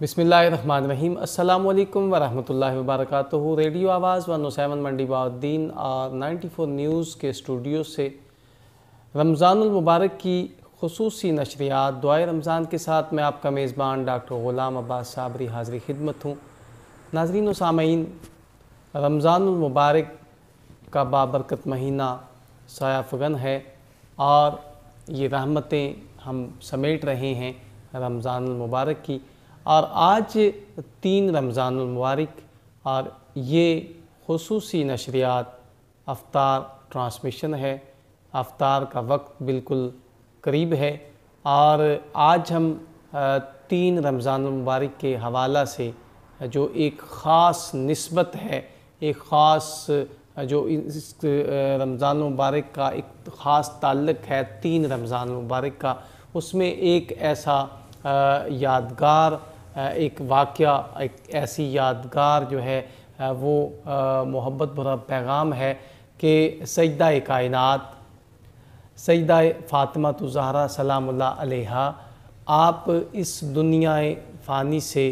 बिसमीम अल्लाम वरहमल वर्क रेडियो आवाज़ वन सेवन मंडी बाउद्दीन और नाइन्टी फ़ोर न्यूज़ के स्टूडियो से रमज़ानमबारक की खसूस नशरियात दुआ रमज़ान के साथ मैं आपका मेज़बान डॉक्टर ग़ुलाम अब्बास साबरी हाज़री खिदमत हूँ नाजरीन सामीन रमज़ानमबारक का बाबरकत महीना फ़गन है और ये रहमतें हम समेट रहे हैं रमज़ानमबारक की और आज तीन रमज़ानमबारक और ये खसूस नशरियात अफ्तार ट्रांसमिशन है अफ्तार का वक्त बिल्कुल करीब है और आज हम तीन रमज़ान के हवाला से जो एक ख़ास नस्बत है एक ख़ास जो इस रमज़ान मुबारक का एक ख़ास ताल्लक है तीन रमज़ान मुबारक का उसमें एक ऐसा यादगार एक वाक़ एक ऐसी यादगार जो है वो मोहब्बत भरा पैगाम है कि सजदा कायनत सजदा फ़ातिमा तो ज़हरा सलामुल्ला आप इस दुनिया फ़ानी से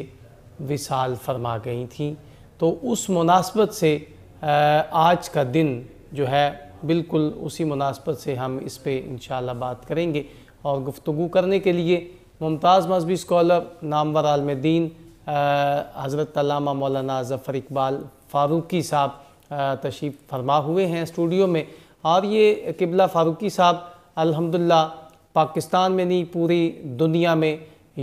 विसाल फरमा गई थी तो उस मुनासबत से आज का दिन जो है बिल्कुल उसी मुनासबत से हम इस पर इन बात करेंगे और गुफ्तु करने के लिए मुमताज़ मजहबी स्कॉलर नामवर आलमदीन हज़रत मौलाना ज़फ़र इकबाल फ़ारूकी साहब तशरीफ़ फरमा हुए हैं स्टूडियो में और ये किबला फ़ारूकी साहब अल्हम्दुलिल्लाह पाकिस्तान में नहीं पूरी दुनिया में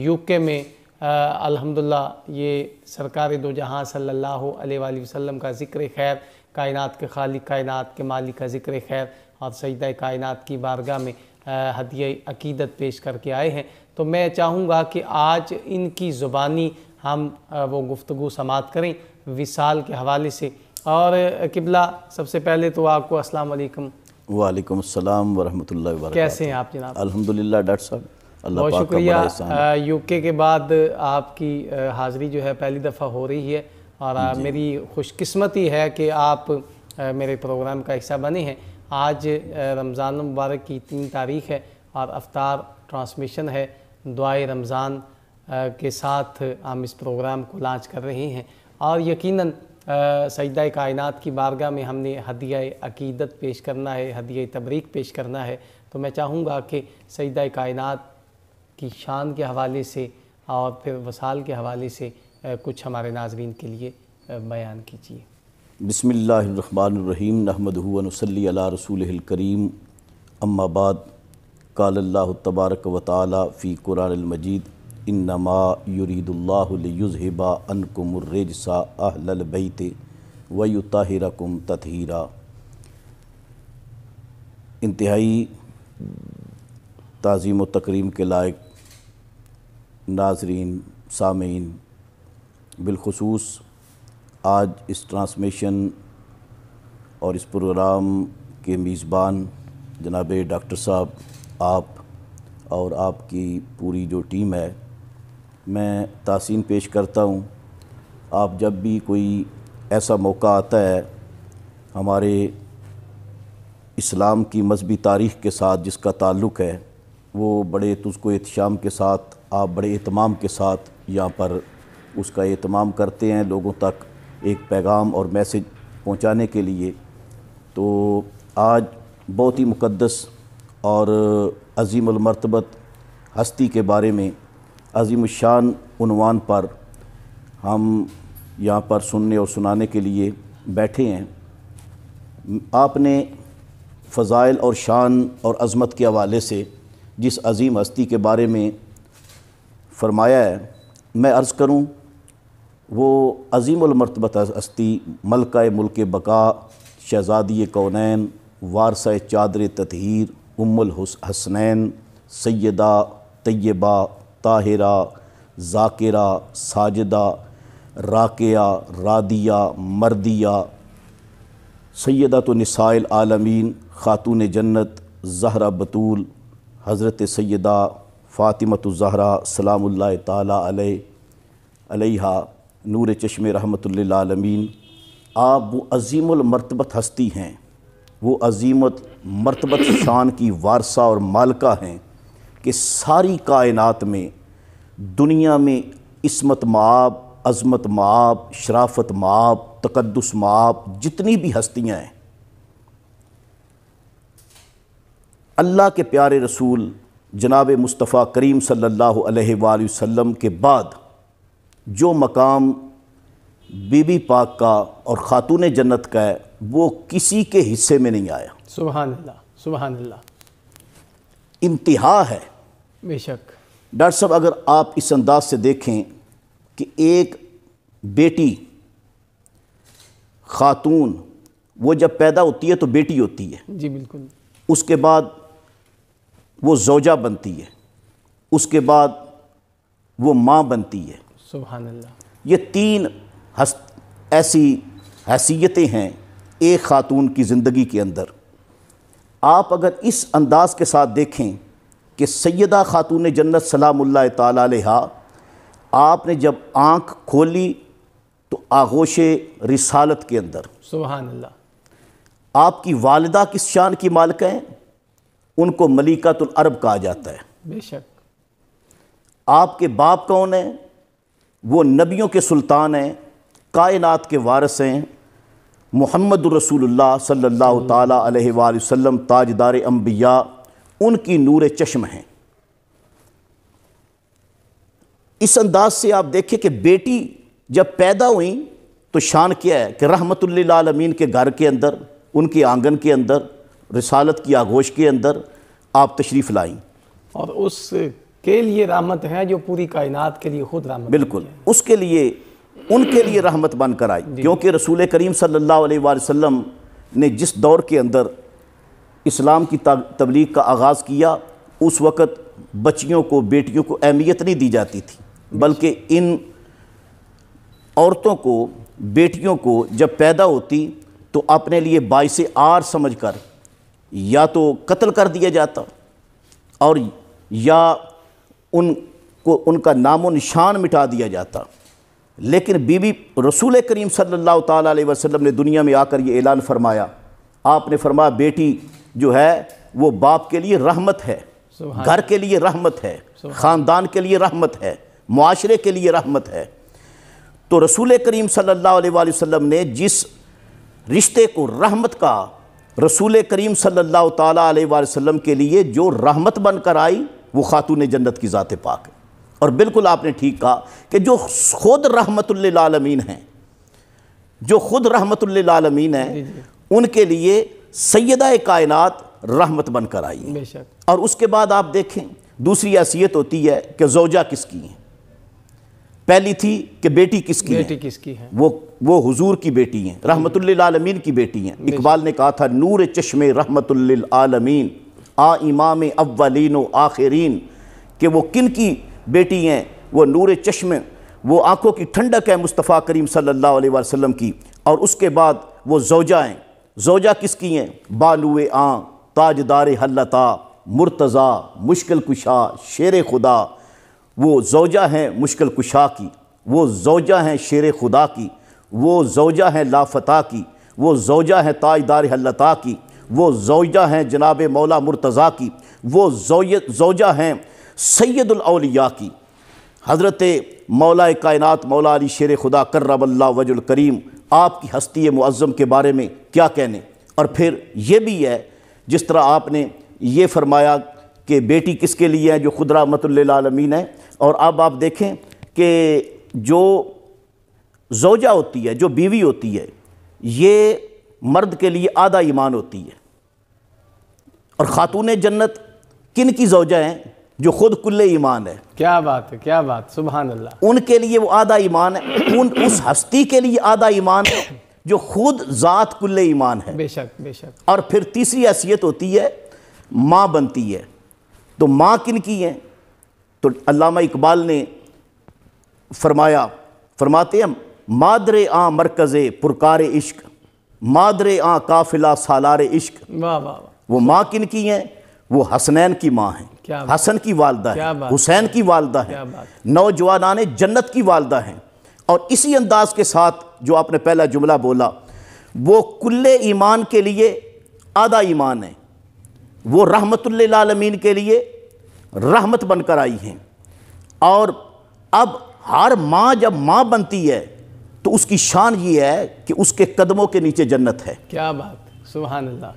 यूके में अल्हम्दुलिल्लाह ये सरकार दो जहाँ सल्लल्लाहु अलैहि वसल्लम का ज़िक्र खैर कायनात के खालिक कायनात के मालिक का ज़िक्र खैर और सजदा कायनात की बारगाह में हदय अकीदत पेश करके आए हैं तो मैं चाहूँगा कि आज इनकी ज़ुबानी हम वो गुफ्तु समात करें विसाल के हवाले से और किबला सबसे पहले तो आपको अस्सलाम वालेकुम वालेकुम अस्सलाम वरहमतुल्लाहि वबरकातुहू कैसे हैं आप जनाब अल्हम्दुलिल्लाह डॉक्टर साहब अल्लाह बहुत शुक्रिया यूके के बाद आपकी हाज़िरी जो है पहली दफ़ा हो रही है और मेरी खुशकस्मती है कि आप मेरे प्रोग्राम का हिस्सा बने हैं आज रमज़ान मुबारक की तीन तारीख है और अफ्तार ट्रांसमिशन है दुआ रमज़ान के साथ हम इस प्रोग्राम को लॉन्च कर रहे हैं और यकीनन सजदा कायनात की बारगाह में हमने हदिया अकीदत पेश करना है हदिया तबरीक पेश करना है तो मैं चाहूँगा कि सजदा कायनात की शान के हवाले से और फिर वसाल के हवाले से कुछ हमारे नाजरन के लिए बयान कीजिए बसमीम नहमदनसली रसूल करीम अम्माबाद काल्ला तबारक व ताली फ़ी कुरानमजीद इन्नमा युरीदुल्लाज़हबा अनकुमर्रजसा अहलबैत वयुताहिरकुम तथहीरा इंतहाई तज़ीम व तकरीम के लायक नाजरीन सामीन बिलखसूस आज इस ट्रांसमिशन और इस प्रोग्राम के मेज़बान जनाब डॉक्टर साहब आप और आपकी पूरी जो टीम है मैं तासीन पेश करता हूँ आप जब भी कोई ऐसा मौका आता है हमारे इस्लाम की मजहबी तारीख़ के साथ जिसका ताल्लुक़ है वो बड़े तुझको एहतम के साथ आप बड़े अहतमाम के साथ यहाँ पर उसका अहतमाम करते हैं लोगों तक एक पैगाम और मैसेज पहुंचाने के लिए तो आज बहुत ही मुकद्दस और अजीम अलमरतबत हस्ती के बारे में अजीम शान पर हम यहाँ पर सुनने और सुनाने के लिए बैठे हैं आपने फ़ज़ाइल और शान और अज़मत के हवाले से जिस अजीम हस्ती के बारे में फ़रमाया है मैं अर्ज़ करूँ वो अजीमरतबत हस्ती मलक मुल्क बका शहज़ादी कौनैन वारस चादर ततहर उमल हसनैन सैदा तय्यबा ताहिरा जाकिरा साजदा राकिया रादिया मर्दिया सैदा तो निसाइल आलमीन ख़ातून जन्नत जहरा बतूल हज़रत सैदा फ़ातिमत ज़हरा सलाम तला नूर चश्म रहमतमीन आप वो अजीमरतबत हस्ती हैं वो अजीमत मरतबत शान की वारसा और मालका हैं कि सारी कायनात में दुनिया में इसमत माप अज़मत माप शराफत माप तकदस माप जितनी भी हस्तियाँ हैं अल्लाह के प्यारे रसूल जनाब मुस्तफ़ा करीम सल्लल्लाहु अलैहि के बाद जो मकाम बीबी पाक का और ख़ातून जन्नत का है वो किसी के हिस्से में नहीं आया सुबहानल्ला सुबहानल्ला इंतहा है बेशक डॉक्टर साहब अगर आप इस अंदाज से देखें कि एक बेटी खातून वो जब पैदा होती है तो बेटी होती है जी बिल्कुल उसके बाद वो जोजा बनती है उसके बाद वो माँ बनती है सुबहानल्ला ये तीन हस ऐसी हैसियतें हैं एक ख़ातून की ज़िंदगी के अंदर आप अगर इस अंदाज़ के साथ देखें कि सैदा ख़ातून जन्नत सलामुल्ला तहा आपने जब आँख खोली तो आगोश रिसालत के अंदर सुबहानल्ला आपकी वालदा किस शान की मालिक हैं उनको मलिकातुल अरब कहा जाता है बेशक आपके बाप कौन है वो नबियों के सुल्तान हैं कायनात के वारस हैं मोहम्मद रसूलुल्लाह सल्लल्लाहु ताला अलैहि वसल्लम ताजदार अम्बिया उनकी नूर चश्म हैं इस अंदाज से आप देखें कि बेटी जब पैदा हुई तो शान क्या है कि रहमतमीन के घर के अंदर उनके आंगन के अंदर रिसालत की आगोश के अंदर आप तशरीफ़ लाई और उस के लिए रहमत है जो पूरी कायनात के लिए खुद रहमत बिल्कुल उसके लिए उनके लिए रहमत बनकर आई क्योंकि रसूल करीम सल्लल्लाहु अलैहि वसल्लम ने जिस दौर के अंदर इस्लाम की तबलीग का आगाज़ किया उस वक़्त बच्चियों को बेटियों को अहमियत नहीं दी जाती थी बल्कि इन औरतों को बेटियों को जब पैदा होती तो अपने लिए बाईस आर समझ कर या तो कत्ल कर दिया जाता और या उनको उनका नामो निशान मिटा दिया जाता लेकिन बीबी रसूल करीम सल्लल्लाहु अलैहि वसल्लम ने दुनिया में आकर ये ऐलान फरमाया आपने फरमाया बेटी जो है वो बाप के लिए रहमत है घर के लिए रहमत है ख़ानदान के लिए रहमत है माशरे के लिए रहमत है तो रसूल करीम सल्लल्लाहु अलैहि वसल्लम ने जिस रिश्ते को रहमत का रसूल करीम सल्लल्लाहु अलैहि वसल्लम के लिए जो रहमत बनकर आई वो खातून जन्नत की ज़ात पाक है और बिल्कुल आपने ठीक कहा कि जो खुद लालमीन हैं जो खुद लालमीन हैं उनके लिए सैदा कायनत रहमत बनकर आई और उसके बाद आप देखें दूसरी हैसियत होती है कि जोजा किसकी है पहली थी कि बेटी किसकी बेटी है? किसकी है वो वो हुजूर की बेटी हैं रहमतुल्ल आलमीन की बेटी हैं इकबाल ने कहा था नूर चश्मे रहमतुल्ल आलमीन आ इमाम अव्वलिन आखिरीन कि वो किन की बेटी हैं वो नूर चश्म वो आंखों की ठंडक है मुस्तफ़ा करीम सल्लल्लाहु अलैहि वसल्लम की और उसके बाद वो जोजा हैं जोजा किसकी हैं बालू आ ताजदार हल्लता मुर्तज़ा मुश्किल कुशा शेर खुदा वो जोजा हैं मुश्किल कुशा की वो जोजा हैं शेर खुदा की वो जोजा हैं लाफता की वो जोजा हैं ताजदार हल्लता की वो जोजा हैं जनाब मौला मुर्तज़ा की वो जोजा हैं सैदलौलिया की हज़रत मौला कायनत मौला अली शेर खुदा कर्रबल्ला वजुल करीम आपकी हस्ती मज़म के बारे में क्या कहने और फिर ये भी है जिस तरह आपने ये फरमाया कि बेटी किसके लिए है जो खुदरा मतलमीन है और अब आप देखें कि जो जोजा होती है जो बीवी होती है ये मर्द के लिए आधा ईमान होती है और ख़ातून जन्नत किन की जोजा हैं जो खुद कुल्ले ईमान है क्या बात है क्या बात सुबह अल्लाह उनके लिए वो आधा ईमान है उन उस हस्ती के लिए आधा ईमान है जो खुद ज़ात कुल्ले ईमान है बेशक बेशक और फिर तीसरी हैसियत होती है माँ बनती है तो माँ किन की है तो अलामा इकबाल ने फरमाया फरमाते हैं मादरे आ मरकज़ पुरकार इश्क मादरे आ काफिला सालार इश्क वो माँ किन की हैं वो हसनैन की माँ हैं हसन की वालदा है हुसैन की वालदा है आने जन्नत की वालदा हैं और इसी अंदाज के साथ जो आपने पहला जुमला बोला वो कुल्ले ईमान के लिए आधा ईमान है वो रहमतुल्लमीन के लिए रहमत बनकर आई हैं और अब हर माँ जब माँ बनती है तो उसकी शान ये है कि उसके कदमों के नीचे जन्नत है क्या बात सुबह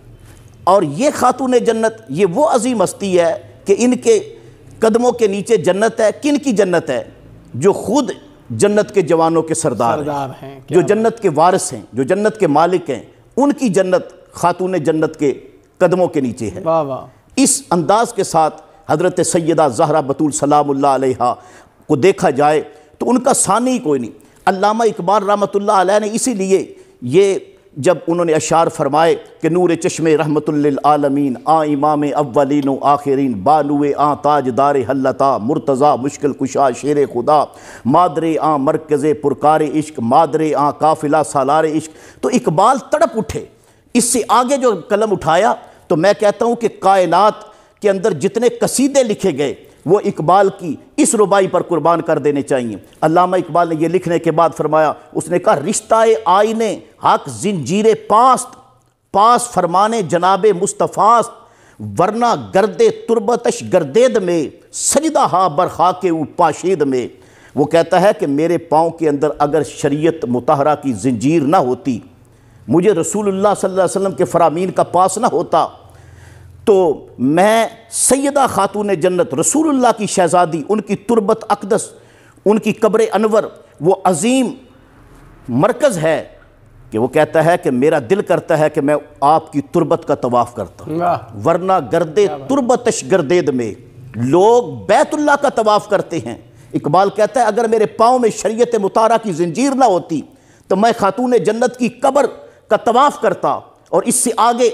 और ये खातून जन्नत ये वो अजीम हस्ती है कि इनके कदमों के नीचे जन्नत है किन की जन्नत है जो खुद जन्नत के जवानों के सरदार, सरदार हैं है, जो जन्नत के वारिस हैं जो जन्नत के मालिक हैं उनकी जन्नत खातून जन्नत के कदमों के नीचे है वाह वाह इस अंदाज के साथ हज़रत सैदा जहरा बतूल सलाम को देखा जाए तो उनका सानी कोई नहीं अल्लामा इकबाल रहमत अलैह ने इसीलिए ये जब उन्होंने अशार फरमाए कि नूर चश्मे रहमतमीन आ इमाम अव्वलिन आखिरीन बानुए आ दार हल्लता मुर्तज़ा मुश्किल कुशा शेर खुदा मादरे आ मरकज़ पुरकार इश्क मादरे आ काफिला सालार इश्क तो इकबाल तड़प उठे इससे आगे जो कलम उठाया तो मैं कहता हूँ कि कायनत के अंदर जितने कसीदे लिखे गए वो इकबाल की इस रुबाई पर कुर्बान कर देने चाहिए अलामा इकबाल ने यह लिखने के बाद फरमाया उसने कहा रिश्ता आईने हक जंजीर पास्त पास फरमाने जनाब मुस्तफ़ास्त वरना गर्दे तुरबतश गर्देद में सजदा हा बरखा के उपाशीद में वो कहता है कि मेरे पाँव के अंदर अगर शरीयत मुतहरा की जंजीर ना होती मुझे रसूल सल्लल्लाहु अलैहि के फरामीन का पास ना होता तो मैं सैदा खातून जन्नत रसूलुल्लाह की शहज़ादी उनकी तुरबत अकदस उनकी कब्र अनवर वो अजीम मरकज़ है कि वो कहता है कि मेरा दिल करता है कि मैं आपकी तुरबत का तवाफ़ करता हूँ वरना गर्दे तुरबतश गर्देद में लोग बैतुल्ला का तवाफ़ करते हैं इकबाल कहता है अगर मेरे पाँव में शरीत मुतारा की जंजीर ना होती तो मैं खातून जन्नत की कब्र का तवाफ़ करता और इससे आगे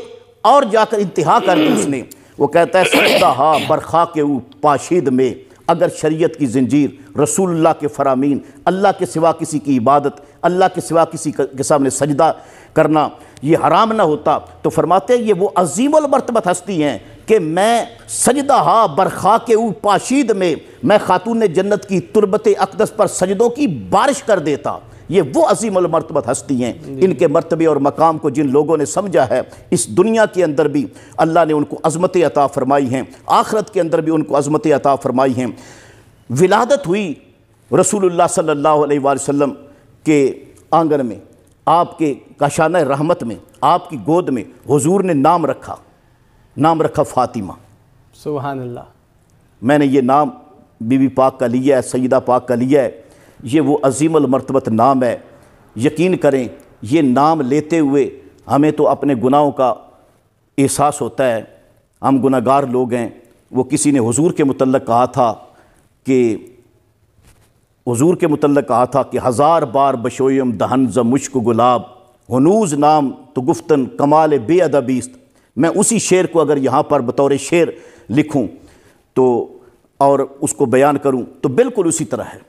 और जाकर इंतहा कर दी उसने वो कहता है सकता हा बरखा के ऊ पाशीद में अगर शरीयत की जंजीर रसूलुल्लाह के फरामीन अल्लाह के सिवा किसी की इबादत अल्लाह के सिवा किसी के सामने सजदा करना ये हराम ना होता तो फरमाते ये वो अजीमल हस्ती हैं कि मैं सजदा हा बरखा के ऊ पाशीद में मैं खातून जन्नत की तुरबत अकदस पर सजदों की बारिश कर देता ये वो अजीम मरतबत हस्ती हैं इनके मरतबे और मकाम को जिन लोगों ने समझा है इस दुनिया के अंदर भी अल्लाह ने उनको अजमत अता फ़रमाई हैं आखरत के अंदर भी उनको अजमत अता फ़रमाई हैं विलादत हुई रसूल सल्ला वसम के आंगन में आपके काशान रहमत में आपकी गोद में हजूर ने नाम रखा नाम रखा फ़ातिमा सुबहानल्ला मैंने ये नाम बीबी पाक का लिया है सईदा पाक का लिया है ये वो अजीम अलमरतबत नाम है यकीन करें ये नाम लेते हुए हमें तो अपने गुनाहों का एहसास होता है हम गुनागार लोग हैं वो किसी ने हुजूर के मतलब कहा था कि हुजूर के मुतल कहा था कि हज़ार बार बशोयम दहन ज मुश्क गुलाब हनूज नाम तो गुफ्तन कमाल बेअदबीस्त मैं उसी शेर को अगर यहाँ पर बतौर शेर लिखूँ तो और उसको बयान करूँ तो बिल्कुल उसी तरह है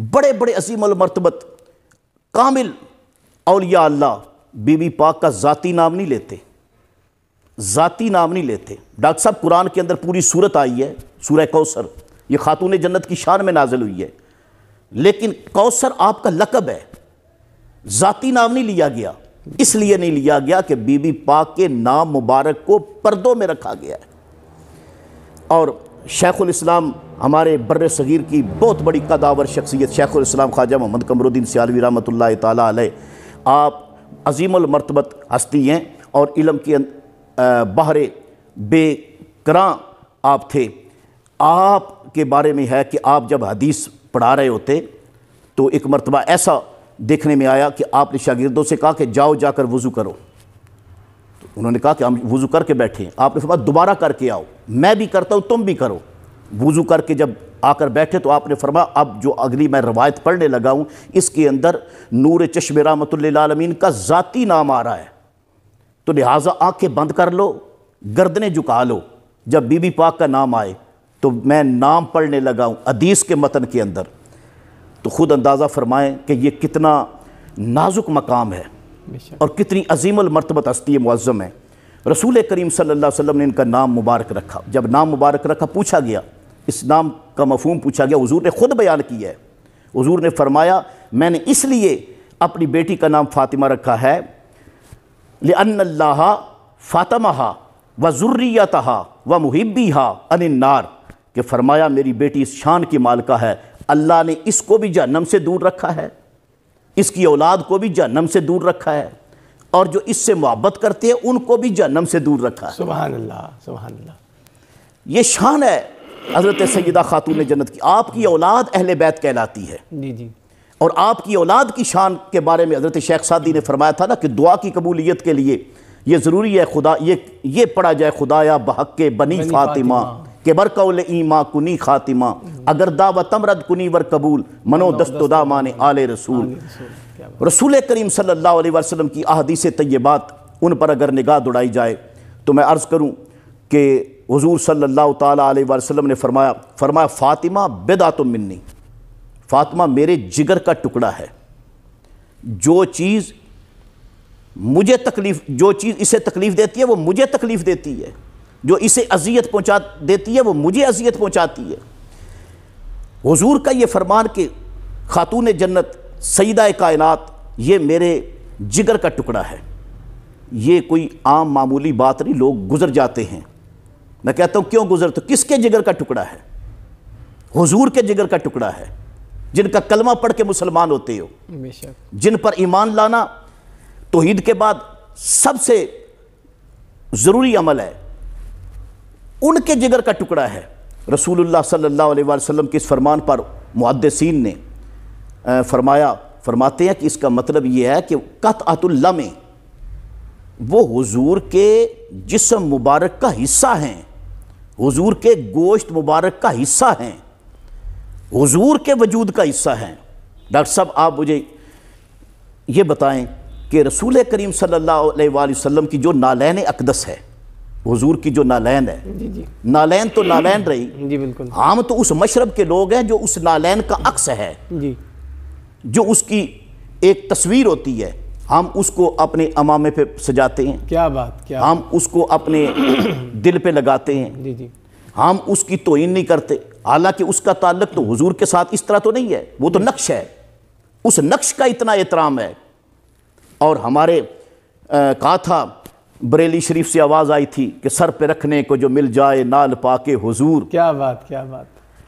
बड़े बड़े असीम मरतबत कामिल अलिया अल्लाह बीबी पाक का ज़ाती नाम नहीं लेते ज़ाती नाम नहीं लेते डॉक्टर साहब कुरान के अंदर पूरी सूरत आई है सूर कौसर ये खातून जन्नत की शान में नाजिल हुई है लेकिन कौसर आपका लकब है ज़ाती नाम नहीं लिया गया इसलिए नहीं लिया गया कि बीबी पाक के नाम मुबारक को पर्दों में रखा गया है और शेख़ुलस्लाम हमारे बर सग़ीर की बहुत बड़ी कदावर शख्सियत शेख़ुलस्लाम ख्वाजा मोहम्मद कमरुद्दीन सियालवी रमत ला आप अजीमरतबत हस्ती हैं और इलम के अं-, बाहर बेकरा आप थे आप के बारे में है कि आप जब हदीस पढ़ा रहे होते तो एक मरतबा ऐसा देखने में आया कि आपने शागिर्दों से कहा कि जाओ जाकर वज़ू करो उन्होंने कहा कि हम वज़ू करके बैठे हैं आपने फरमाया दोबारा करके आओ मैं भी करता हूँ तुम भी करो वज़ू करके जब आकर बैठे तो आपने फरमा अब जो अगली मैं रवायत पढ़ने लगा हूँ इसके अंदर नूर चश्म रामतमीन का ज़ाती नाम आ रहा है तो लिहाजा आँखें बंद कर लो गर्दनें झुका लो जब बीबी पाक का नाम आए तो मैं नाम पढ़ने लगा हूँ अदीस के मतन के अंदर तो ख़ुद अंदाज़ा फरमाएँ कि ये कितना नाजुक मकाम है और कितनी अजीमल मरतबत हस्ती मुआज़म है रसूल करीम सल्ला वसम ने इनका नाम मुबारक रखा जब नाम मुबारक रखा पूछा गया इस नाम का मफहम पूछा गया हजूर ने ख़ुद बयान किया है हजूर ने फरमाया मैंने इसलिए अपनी बेटी का नाम फ़ातिमा रखा है लाहा फ़ातमहा व ज़ुर्रियतहा व मुहिबी हा अनार के फरमाया मेरी बेटी इस शान की मालका है अल्लाह ने इसको भी जन्म से दूर रखा है इसकी औलाद को भी जन्म से दूर रखा है और जो इससे मोहब्बत करते हैं उनको भी जन्म से दूर रखा है ये शान है हज़रत सैदा ख़ातून जन्नत की आपकी औलाद अहल बैत कहलाती है जी जी और आपकी औलाद की शान के बारे में हज़रत शेख सादी ने फरमाया था ना कि दुआ की कबूलियत के लिए यह ज़रूरी है खुदा ये ये पढ़ा जाए खुदा या बहक के बनी, बनी फातिमा, फातिमा। के ई ईमा कुनी खातिमा अगर दावतम रद कुनी वर कबूल मनो दस्तुदा माने आले रसूल रसूल करीम सल्लल्लाहु अलैहि वसल्लम की से तयबात उन पर अगर निगाह दुड़ाई जाए तो मैं अर्ज़ करूँ कि हजूर सल्लल्लाहु अलैहि वसल्लम ने फरमाया फरमाया फ़ातिमा बेदा तो मिन्नी फ़ातिमा मेरे जिगर का टुकड़ा है जो चीज़ मुझे तकलीफ़ जो चीज़ इसे तकलीफ़ देती है वो मुझे तकलीफ़ देती है जो इसे अजियत पहुंचा देती है वो मुझे अजियत पहुंचाती है हुजूर का ये फरमान कि खातून जन्नत सईदा कायनात ये मेरे जिगर का टुकड़ा है ये कोई आम मामूली बात नहीं लोग गुजर जाते हैं मैं कहता हूँ क्यों गुजर तो किसके जिगर का टुकड़ा है हुजूर के जिगर का टुकड़ा है जिनका कलमा पढ़ के मुसलमान होते हो जिन पर ईमान लाना तोहद के बाद सबसे ज़रूरी अमल है उनके जिगर का टुकड़ा है रसूलुल्लाह सल्लल्लाहु अलैहि वसल्लम के इस फरमान पर मुहदसिन ने फरमाया फरमाते हैं कि इसका मतलब ये है कि कतअतुल्ला में वो हुजूर के जिसम मुबारक का हिस्सा हैं हुजूर के गोश्त मुबारक का हिस्सा हैं हुजूर के वजूद का हिस्सा हैं डॉक्टर साहब आप मुझे ये बताएं कि रसूल करीम सल्लल्लाहु अलैहि वसल्लम की जो नालैन अकदस है हुजूर की जो नालैन है जी जी नालैन तो नालैन रही जी बिल्कुल हम तो उस मशरब के लोग हैं जो उस नालैन का अक्स है जी जो उसकी एक तस्वीर होती है हम उसको अपने अमामे पे सजाते हैं क्या बात क्या हम उसको अपने दिल पे लगाते हैं जी जी हम उसकी तोहिन नहीं करते हालांकि उसका ताल्लुक तो हुजूर के साथ इस तरह तो नहीं है वो तो नक्श है उस नक्श का इतना एहतराम है और हमारे कहा था बरेली शरीफ से आवाज़ आई थी कि सर पे रखने को जो मिल जाए नाल पाके हुजूर क्या बात क्या बात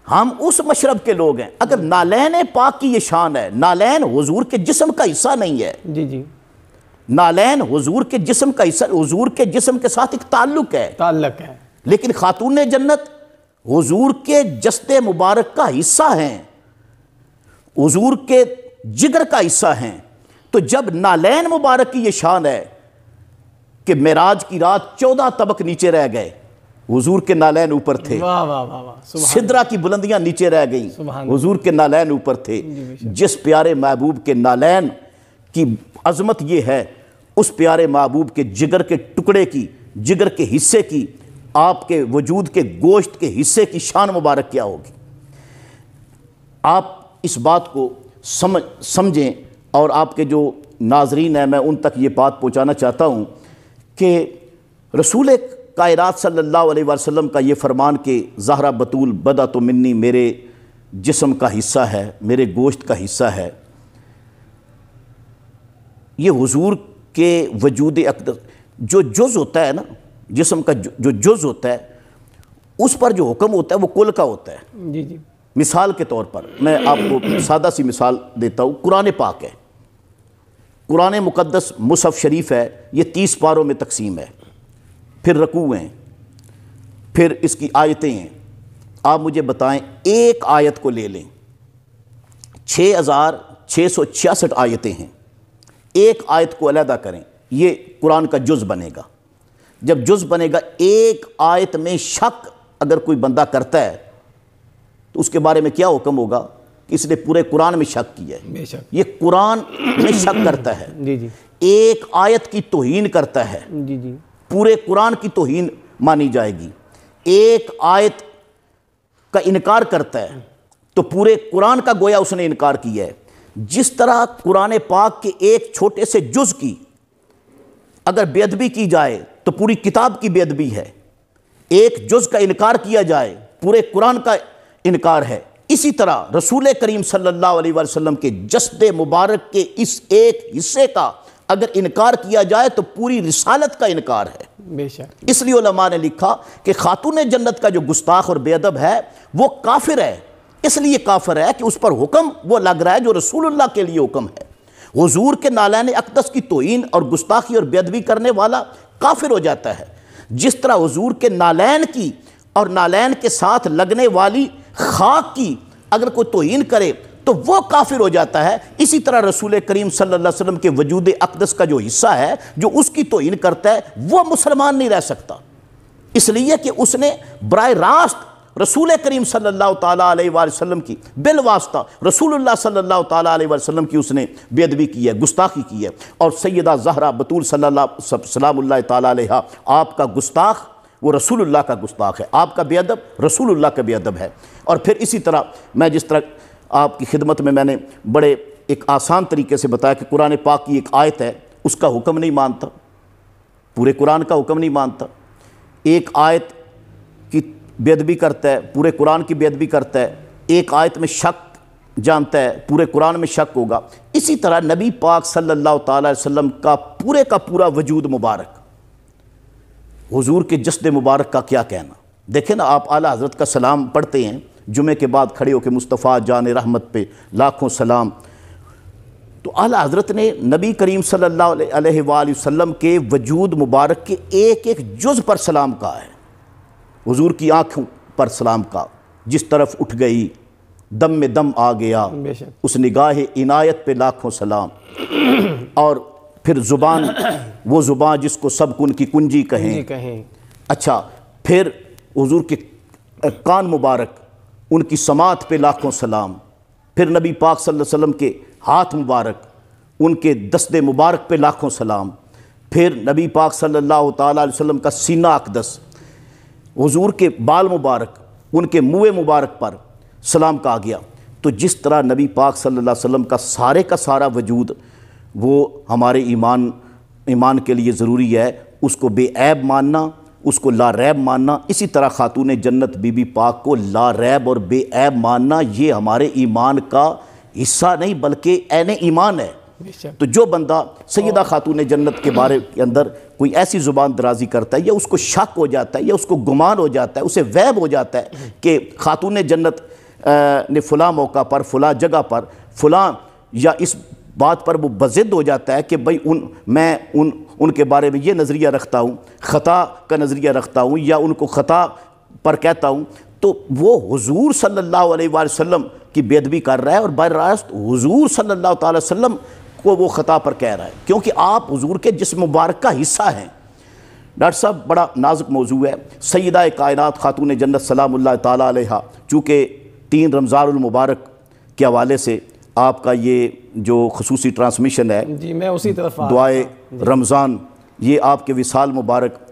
हम उस मशरब के लोग हैं अगर नालैन पाक की ये शान है नालैन हुजूर के जिस्म का हिस्सा नहीं है जी जी नालैन हुजूर के जिस्म का हिस्सा हुजूर के जिस्म के साथ एक ताल्लुक है ताल्लुक है लेकिन खातून जन्नत हुजूर के जस्ते मुबारक का हिस्सा हैं हुजूर के जिगर का हिस्सा हैं तो जब नालैन मुबारक की ये शान है कि मेराज की रात चौदह तबक नीचे रह गए हुजूर के नालैन ऊपर थे वाह वाह वाह वाह सिदरा की बुलंदियां नीचे रह गई हुजूर के नालैन ऊपर थे जिस प्यारे महबूब के नालैन की अजमत ये है उस प्यारे महबूब के जिगर के टुकड़े की जिगर के हिस्से की आपके वजूद के गोश्त के हिस्से की शान मुबारक क्या होगी आप इस बात को समझ समझें और आपके जो नाजरीन हैं मैं उन तक ये बात पहुँचाना चाहता हूँ कि रसूल कायरात सल्ला वसम का ये फरमान कि जहरा बतूल बदा तो मिन्नी मेरे जिसम का हिस्सा है मेरे गोश्त का हिस्सा है ये हजूर के वजूद अकद जो जुज़ होता है ना जिसम का जो जुज़ होता है उस पर जो हुक्म होता है वो कुल का होता है जी जी मिसाल के तौर पर मैं आपको सादा सी मिसाल देता हूँ कुरान पाक है कुरान मुक़दस मुसफ़ शरीफ है ये तीस पारों में तकसीम है फिर रकू हैं फिर इसकी आयतें हैं आप मुझे बताएं एक आयत को ले लें छः हज़ार छः सौ छियासठ आयतें हैं एक आयत को अलहदा करें ये कुरान का जुज़ बनेगा जब जुज़ बनेगा एक आयत में शक अगर कोई बंदा करता है तो उसके बारे में क्या हुक्म होगा इसने पूरे कुरान में शक किया है ये कुरान में शक करता है जी जी एक आयत की तोहन करता है जी जी पूरे कुरान की तोहन मानी जाएगी एक आयत का इनकार करता है तो पूरे कुरान का गोया उसने इनकार किया है जिस तरह कुरान पाक के एक छोटे से जुज की अगर बेदबी की जाए तो पूरी किताब की बेदबी है एक जुज का इनकार किया जाए पूरे कुरान का इनकार है इसी तरह रसूल करीम सल्लल्लाहु अलैहि वसल्लम के जसद मुबारक के इस एक हिस्से का अगर इनकार किया जाए तो पूरी रिसालत का इनकार है इसलिए ने लिखा कि खातून जन्नत का जो गुस्ताख और बेअदब है वो काफिर है इसलिए काफिर है कि उस पर हुक्म वो लग रहा है जो रसूलुल्लाह के लिए हुक्म है हजूर के नालान अकदस की तोहन और गुस्ताखी और बेअदबी करने वाला काफिर हो जाता है जिस तरह हजूर के नालैन की और नालैन के साथ लगने वाली खाक की अगर कोई तोहन करे तो वो काफिर हो जाता है इसी तरह रसूल करीम सल्लल्लाहु अलैहि वसल्लम के वजूद अकदस का जो हिस्सा है जो उसकी तोहन करता है वो मुसलमान नहीं रह सकता इसलिए कि उसने बर रास्त रसूल करीम सल्लल्लाहु अलैहि वसल्लम की बिलवासता रसूलुल्लाह सल्लल्लाहु अलैहि वसल्लम की उसने बेदबी की है गुस्ताखी की है और सैदा जहरा बतूल सल्ला सलाम्ला तहा आपका गुस्ताख वो रसूलुल्लाह का गुस्ताख है आपका बेअदब रसूलुल्लाह का बेअदब है और फिर इसी तरह मैं जिस तरह आपकी खिदमत में मैंने बड़े एक आसान तरीके से बताया कि कुरान पाक की एक आयत है उसका हुक्म नहीं मानता पूरे कुरान का हुक्म नहीं मानता एक आयत की बेदबी करता है पूरे कुरान की बेदबी करता है एक आयत में शक जानता है पूरे कुरान में शक होगा इसी तरह नबी पाक सल्लल्लाहु अलैहि वसल्लम का पूरे का पूरा वजूद मुबारक हुजूर के जश्न मुबारक का क्या कहना देखें ना आप आला हज़रत का सलाम पढ़ते हैं जुमे के बाद खड़े होकर मुस्तफ़ा जान रहमत पे लाखों सलाम तो आला हज़रत ने नबी करीम सल्लल्लाहु अलैहि वसल्लम के वजूद मुबारक के एक एक जुज़ पर सलाम कहा है हुजूर की आँखों पर सलाम कहा जिस तरफ उठ गई दम में दम आ गया उस निगाह इनायत पे लाखों सलाम और फिर ज़ुबान वो ज़ुबान जिसको सब कुन की कुंजी कहें कहें अच्छा फिर हजूर के कान मुबारक उनकी समात पे लाखों सलाम फिर नबी पाक सल्लल्लाहु अलैहि वसल्लम के हाथ मुबारक उनके दस्त मुबारक पे लाखों सलाम फिर नबी पाक सल्लल्लाहु अलैहि वसल्लम का सीना अकदस हजूर के बाल मुबारक उनके मुँह मुबारक पर सलाम कहा गया तो जिस तरह नबी पाक सल्लल्लाहु अलैहि वसल्लम का सारे का सारा वजूद वो हमारे ईमान ईमान के लिए ज़रूरी है उसको बेऐब मानना उसको ला रैब मानना इसी तरह खातून जन्नत बीबी पाक को ला रैब और बेऐब मानना ये हमारे ईमान का हिस्सा नहीं बल्कि एन ईमान है तो जो बंदा सैदा खातून जन्नत के बारे के अंदर कोई ऐसी ज़ुबान दराजी करता है या उसको शक हो जाता है या उसको गुमान हो जाता है उसे वैब हो जाता है कि खातून जन्नत ने फ़लाँ मौका पर फला जगह पर फ़लाँ या इस बात पर वो बज़िद हो जाता है कि भाई उन मैं उन उनके बारे में ये नज़रिया रखता हूँ ख़ता का नज़रिया रखता हूँ या उनको ख़ता पर कहता हूँ तो वो हज़ूर सल्ला वसम की बेदबी कर रहा है और बर रास्त हज़ूर सल्ला तसम को वो ख़ता पर कह रहा है क्योंकि आप हजूर के जिस मुबारक का हिस्सा हैं डॉक्टर साहब बड़ा नाजुक मौजू है सैदा कायनत खातून जन्नत सलाम तला चूँकि तीन रमज़ानमबारक के हवाले से आपका ये जो खसूस ट्रांसमिशन है जी मैं उसी तरफ दुआए रमज़ान ये आपके विशाल मुबारक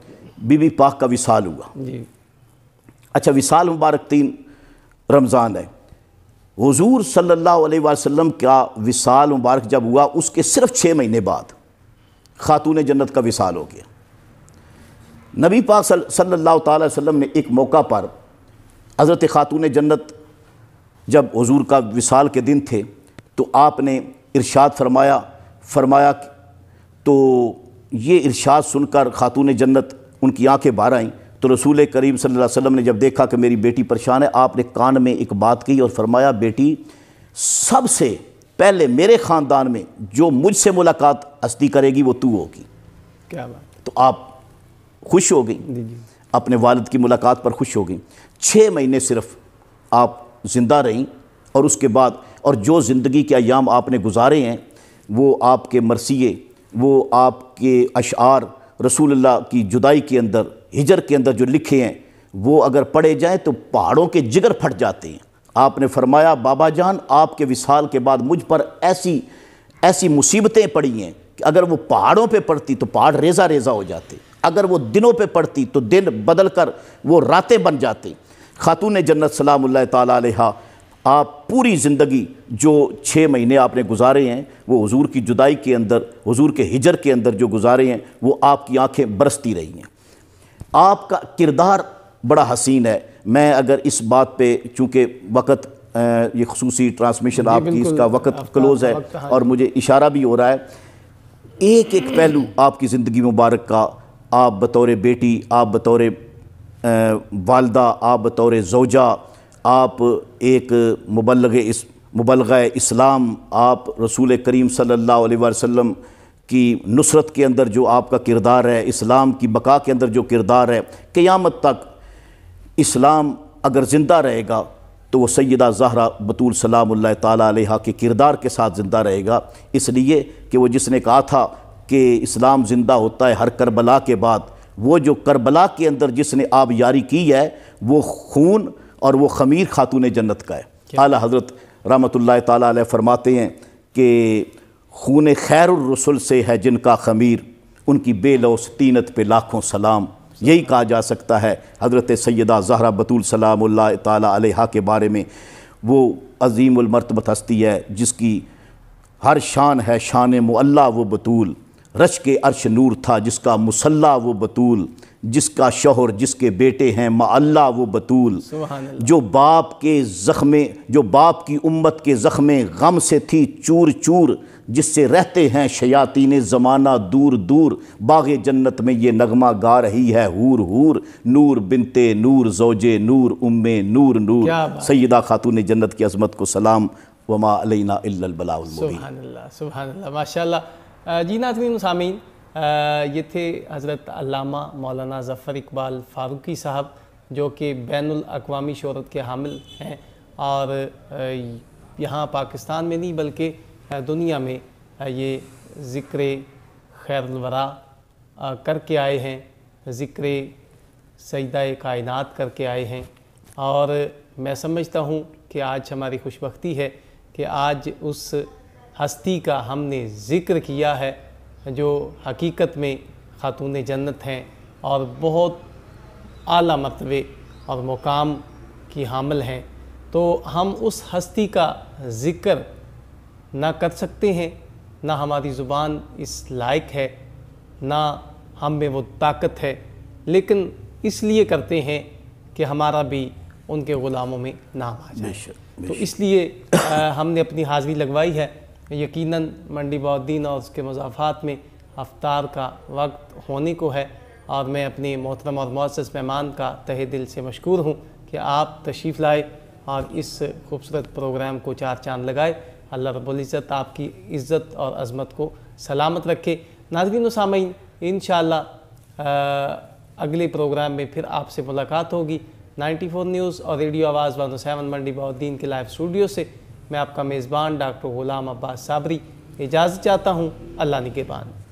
बीबी पाक का विशाल हुआ जी अच्छा विशाल मुबारक तीन रमज़ान है हजूर सल्ला वसम का विशाल मुबारक जब हुआ उसके सिर्फ छः महीने बाद खातून जन्नत का विसाल हो गया नबी पाक सल्ला तसम ने एक मौका पर हज़रत ख़ातून जन्नत जब हजूर का विसाल के दिन थे तो आपने इरशाद फरमाया फरमाया तो ये इरशाद सुनकर ख़ातून जन्नत उनकी आंखें बाहर आईं तो रसूल करीम सल्लल्लाहु अलैहि वसल्लम ने जब देखा कि मेरी बेटी परेशान है आपने कान में एक बात कही और फरमाया बेटी सबसे पहले मेरे ख़ानदान में जो मुझसे मुलाकात हस्ती करेगी वो तू होगी क्या बात तो आप खुश हो गई अपने वालद की मुलाकात पर खुश हो गई छः महीने सिर्फ आप ज़िंदा रहीं और उसके बाद और जो ज़िंदगी के अयाम आपने गुजारे हैं वो आपके मरसिए वो आपके अशार रसूल्ला की जुदाई के अंदर हिजर के अंदर जो लिखे हैं वो अगर पढ़े जाएँ तो पहाड़ों के जिगर फट जाते हैं आपने फरमाया बाबा जान आपके विसाल के बाद मुझ पर ऐसी ऐसी मुसीबतें पड़ी हैं कि अगर वो पहाड़ों पे पड़ती तो पहाड़ रेजा रेजा हो जाते अगर वो दिनों पे पड़ती तो दिन बदल कर वो रातें बन जाती खातून जन्नत सलाम तहा आप पूरी ज़िंदगी जो छः महीने आपने गुजारे हैं वो हुजूर की जुदाई के अंदर हुजूर के हिजर के अंदर जो गुजारे हैं वो आपकी आंखें बरसती रही हैं आपका किरदार बड़ा हसीन है मैं अगर इस बात पे चूँकि वक़्त ये खसूसी ट्रांसमिशन आपकी इसका वक़्त क्लोज़ है और मुझे इशारा भी हो रहा है एक एक पहलू आपकी ज़िंदगी मुबारक का आप बतौर बेटी आप बतौर वालदा आप बतौर जोजा आप एक मुबलग इस मुबलग इस्लाम आप रसूल करीम सल्लल्लाहु अलैहि वसल्लम की नुसरत के अंदर जो आपका किरदार है इस्लाम की बका के अंदर जो किरदार है क़यामत तक इस्लाम अगर ज़िंदा रहेगा तो वह सैदा जहरा बतूल सलाम तहा के किरदार के साथ ज़िंदा रहेगा इसलिए कि वह जिसने कहा था कि इस्लाम ज़िंदा होता है हर करबला के बाद वो जो करबला के अंदर जिसने आबयारी यारी की है वो खून और वो ख़मीर खातून जन्नत का है आला हज़रत रामत ताल फरमाते हैं कि खून खैर रसुल से है जिनका खमीर उनकी बेलोस तीनत पे लाखों सलाम यही कहा जा सकता है हज़रत सैदा जहरा बतूल सलाम तह के बारे में वो अजीमरतबत हस्ती है जिसकी हर शान है शान मुल्ला वो बतूल रश के अर्श नूर था जिसका मुसल्ला वो बतूल जिसका शोहर जिसके बेटे हैं माल्ला वो बतूल जो बाप के ज़ख्म जो बाप की उम्मत के ज़ख्म गम से थी चूर चूर जिससे रहते हैं शयातीन ज़माना दूर दूर बाग जन्नत में ये नगमा गा रही है हूर हूर नूर बिनते नूर जोजे नूर उम्मे नूर नूर सैदा खातून जन्नत की अजमत को सलाम वमा अलैना इल्लल बलाउल सुबहानल्लाह जी नाजरीन सामीन ये थे हज़रत अल्लामा मौलाना ज़फ़र इकबाल फ़ारूकी साहब जो कि बैन अवी शहरत के हामिल हैं और यहाँ पाकिस्तान में नहीं बल्कि दुनिया में ये ज़िक्र खैरवरा करके आए हैं ज़िक्र सदा कायन करके आए हैं और मैं समझता हूँ कि आज हमारी खुशबी है कि आज उस हस्ती का हमने ज़िक्र किया है जो हकीकत में ख़ातून जन्नत हैं और बहुत आला मतवे और मुकाम की हामिल हैं तो हम उस हस्ती का ज़िक्र ना कर सकते हैं ना हमारी ज़ुबान इस लायक है ना हम में वो ताकत है लेकिन इसलिए करते हैं कि हमारा भी उनके ग़ुलामों में नाम आ जाए तो इसलिए हमने अपनी हाज़िरी लगवाई है यकीनन मंडी बाउद्दीन और उसके मजाफात में अफ्तार का वक्त होने को है और मैं अपने मोहतरम और मौसस मेहमान का तहे दिल से मशहूर हूँ कि आप तशीफ़ लाए और इस खूबसूरत प्रोग्राम को चार चांद लगाए अल्लाह रबुल्ज़त आपकी इज़्ज़त और अजमत को सलामत रखे नाजगिन सामीन इन अगले प्रोग्राम में फिर आपसे मुलाकात होगी 94 न्यूज़ और रेडियो आवाज़ वन सेवन मंडी बहुद्दीन के लाइव स्टूडियो से मैं आपका मेज़बान डॉक्टर ग़ुलाम अब्बास साबरी इजाज़त चाहता हूँ अल्लाह निगेबान